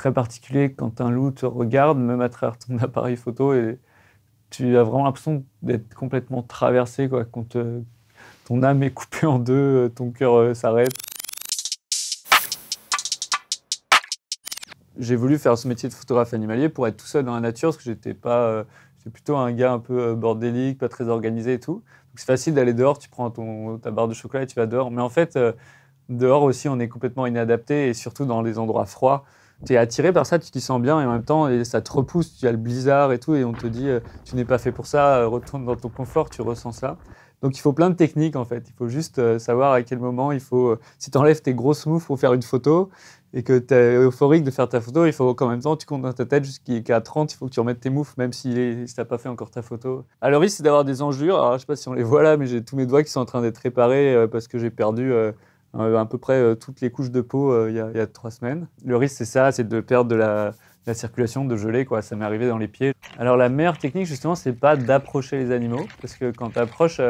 très particulier quand un loup te regarde, même à travers ton appareil photo, et tu as vraiment l'impression d'être complètement traversé, quoi, quand ton âme est coupée en deux, euh, ton cœur euh, s'arrête. J'ai voulu faire ce métier de photographe animalier pour être tout seul dans la nature, parce que j'étais pas, euh, j'étais plutôt un gars un peu bordélique, pas très organisé et tout. Donc c'est facile d'aller dehors, tu prends ton, ta barre de chocolat et tu vas dehors. Mais en fait, dehors aussi, on est complètement inadapté, et surtout dans les endroits froids tu es attiré par ça, tu t'y sens bien et en même temps, ça te repousse, tu as le blizzard et tout, et on te dit, euh, tu n'es pas fait pour ça, euh, retourne dans ton confort, tu ressens ça. Donc il faut plein de techniques en fait. Il faut juste euh, savoir à quel moment il faut. si tu enlèves tes grosses moufles pour faire une photo et que tu es euphorique de faire ta photo, il faut qu'en même temps tu comptes dans ta tête jusqu'à 30, il faut que tu remettes tes moufles même si, tu n'as pas fait encore ta photo. Alors, le c'est d'avoir des enjures. Alors je sais pas si on les voit là, mais j'ai tous mes doigts qui sont en train d'être réparés parce que j'ai perdu. Euh, à peu près euh, toutes les couches de peau euh, il y, a, trois semaines. Le risque, c'est ça, c'est de perdre de la, circulation, de geler, quoi. Ça m'est arrivé dans les pieds. Alors, la meilleure technique, justement, c'est pas d'approcher les animaux, parce que quand tu approches,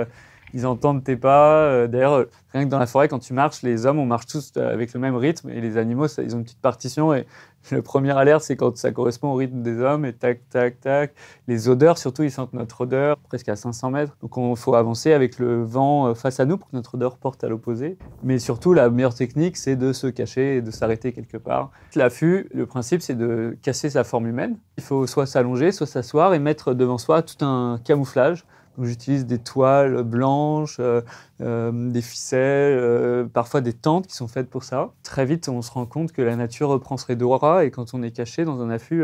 ils entendent tes pas. Euh, d'ailleurs, euh, rien que dans la forêt, quand tu marches, les hommes, on marche tous euh, avec le même rythme et les animaux, ils ont une petite partition. Et le premier alerte, c'est quand ça correspond au rythme des hommes et tac, tac, tac. Les odeurs, surtout, ils sentent notre odeur presque à 500 mètres. Donc, il faut avancer avec le vent face à nous pour que notre odeur porte à l'opposé. Mais surtout, la meilleure technique, c'est de se cacher et de s'arrêter quelque part. L'affût, le principe, c'est de casser sa forme humaine. Il faut soit s'allonger, soit s'asseoir et mettre devant soi tout un camouflage j'utilise des toiles blanches, euh, euh, des ficelles, euh, parfois des tentes qui sont faites pour ça. Très vite, on se rend compte que la nature reprend ses droits et quand on est caché dans un affût,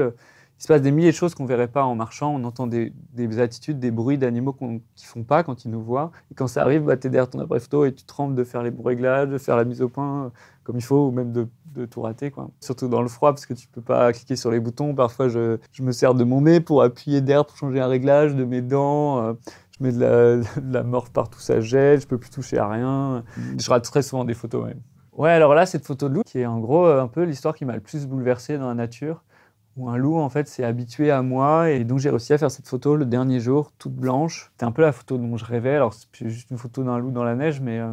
il se passe des milliers de choses qu'on ne verrait pas en marchant. On entend des, attitudes, des bruits d'animaux qui ne font pas quand ils nous voient. Et quand ça arrive, bah, tu es derrière ton appareil photo et tu trembles de faire les bons réglages, de faire la mise au point comme il faut, ou même de, tout rater. Quoi. Surtout dans le froid, parce que tu ne peux pas cliquer sur les boutons. Parfois, je, je, me sers de mon nez pour appuyer d'air, pour changer un réglage, de mes dents je mets de la, de partout, ça gèle, je peux plus toucher à rien. Je rate très souvent des photos même. Ouais, alors là, cette photo de loup, qui est en gros euh, un peu l'histoire qui m'a le plus bouleversé dans la nature, où un loup, en fait, s'est habitué à moi, et donc j'ai réussi à faire cette photo le dernier jour, toute blanche. C'était un peu la photo dont je rêvais, alors c'est juste une photo d'un loup dans la neige, mais euh,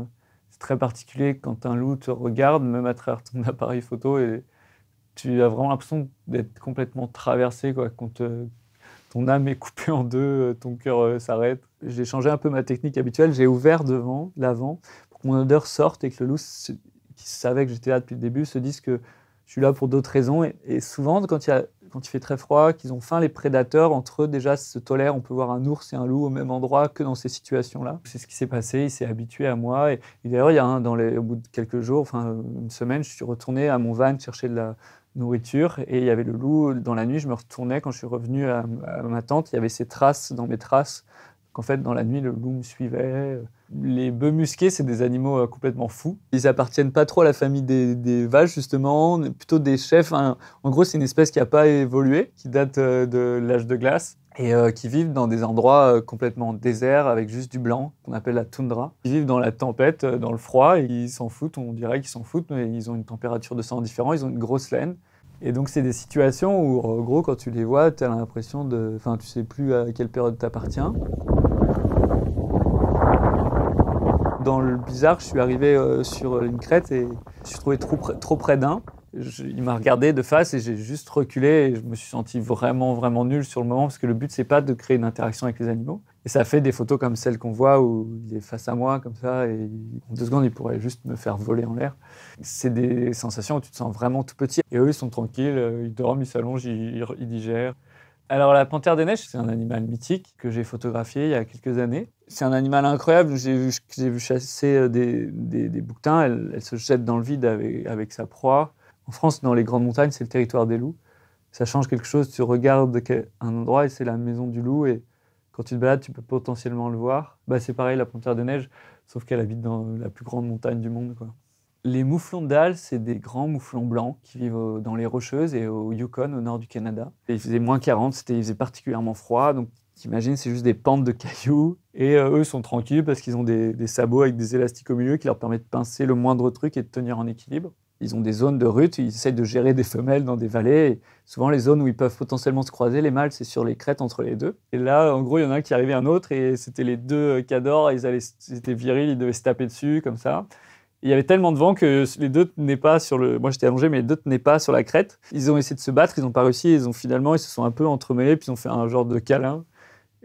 c'est très particulier quand un loup te regarde, même à travers ton appareil photo, et tu as vraiment l'impression d'être complètement traversé, quoi, ton âme est coupée en deux, euh, ton cœur euh, s'arrête. J'ai changé un peu ma technique habituelle, j'ai ouvert devant, l'avant, pour que mon odeur sorte et que le loup, qui savait que j'étais là depuis le début, se dise que je suis là pour d'autres raisons. Et, souvent, quand il, a, quand il, fait très froid, qu'ils ont faim, les prédateurs, entre eux, déjà se tolèrent. On peut voir un ours et un loup au même endroit que dans ces situations-là. C'est ce qui s'est passé, il s'est habitué à moi. Et, d'ailleurs, il y a un, dans au bout de quelques jours, enfin une semaine, je suis retourné à mon van chercher de la nourriture. Et il y avait le loup dans la nuit. Je me retournais quand je suis revenu à, ma tente. Il y avait ses traces dans mes traces qu'en fait, dans la nuit, le loup me suivait. Les bœufs musqués, c'est des animaux euh, complètement fous. Ils appartiennent pas trop à la famille des, vaches, justement, plutôt des chefs. En gros, c'est une espèce qui n'a pas évolué, qui date euh, de l'âge de glace et euh, qui vivent dans des endroits euh, complètement déserts avec juste du blanc, qu'on appelle la toundra. Ils vivent dans la tempête, euh, dans le froid, ils s'en foutent, on dirait qu'ils s'en foutent, mais ils ont une température de sang différente, ils ont une grosse laine. Et donc c'est des situations où, en gros, quand tu les vois, tu as l'impression de... Enfin, tu sais plus à quelle période t'appartiens. Dans le bizarre, je suis arrivé sur une crête et je suis trouvé trop, trop près d'un il m'a regardé de face et j'ai juste reculé. Et je me suis senti vraiment, vraiment nul sur le moment parce que le but, c'est pas de créer une interaction avec les animaux. Et ça fait des photos comme celles qu'on voit où il est face à moi, comme ça, et en deux secondes, il pourrait juste me faire voler en l'air. C'est des sensations où tu te sens vraiment tout petit. Et eux, ils sont tranquilles, euh, ils dorment, ils s'allongent, ils, digèrent. Alors la panthère des neiges, c'est un animal mythique que j'ai photographié il y a quelques années. C'est un animal incroyable, j'ai vu, chasser euh, des, des, bouquetins, elle, se jette dans le vide avec sa proie. En France, dans les grandes montagnes, c'est le territoire des loups. Ça change quelque chose. Tu regardes un endroit et c'est la maison du loup. Et quand tu te balades, tu peux potentiellement le voir. Bah, c'est pareil, la panthère de neige, sauf qu'elle habite dans la plus grande montagne du monde. Quoi. Les mouflons de c'est des grands mouflons blancs qui vivent dans les Rocheuses et au Yukon, au nord du Canada. Et il faisait moins 40, c'était, il faisait particulièrement froid. Donc, t'imagines, c'est juste des pentes de cailloux. Et eux, eux sont tranquilles parce qu'ils ont des, des, sabots avec des élastiques au milieu qui leur permettent de pincer le moindre truc et de tenir en équilibre ils ont des zones de rut, ils essayent de gérer des femelles dans des vallées. souvent, les zones où ils peuvent potentiellement se croiser, les mâles, c'est sur les crêtes entre les deux. Et là, en gros, il y en a un qui arrivait un autre et c'était les deux euh, cadors, ils étaient virils, ils devaient se taper dessus comme ça. Il y avait tellement de vent que les deux n'étaient pas sur le. Moi, j'étais allongé, mais les deux tenaient pas sur la crête. Ils ont essayé de se battre, ils n'ont pas réussi. Ils ont finalement, ils se sont un peu entremêlés, puis ils ont fait un genre de câlin.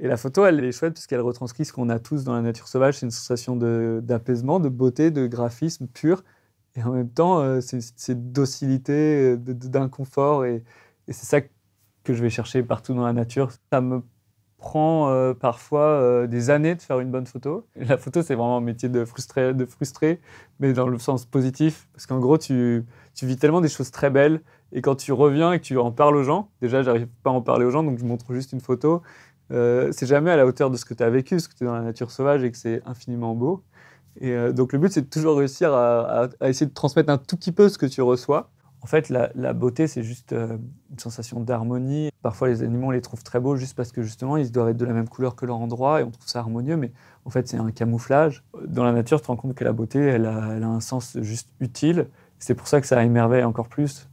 Et la photo, elle est chouette puisqu'elle retranscrit ce qu'on a tous dans la nature sauvage. C'est une sensation d'apaisement, de, beauté, de graphisme pur. Et en même temps, euh, c'est cette docilité, euh, d'inconfort. Et, et c'est ça que je vais chercher partout dans la nature. Ça me prend euh, parfois des années de faire une bonne photo. La photo, c'est vraiment un métier de frustré, de mais dans le sens positif, parce qu'en gros, tu, vis tellement des choses très belles, et quand tu reviens et que tu en parles aux gens, déjà, j'arrive pas à en parler aux gens, donc je montre juste une photo. c'est jamais à la hauteur de ce que tu as vécu, ce que tu es dans la nature sauvage et que c'est infiniment beau. Et euh, donc le but, c'est toujours réussir à, essayer de transmettre un tout petit peu ce que tu reçois. En fait, la, beauté, c'est juste euh, une sensation d'harmonie. Parfois, les animaux, on les trouve très beaux juste parce que justement, ils doivent être de la même couleur que leur endroit et on trouve ça harmonieux, mais en fait, c'est un camouflage. Dans la nature, tu te rends compte que la beauté, elle a un sens juste utile. C'est pour ça que ça émerveille encore plus.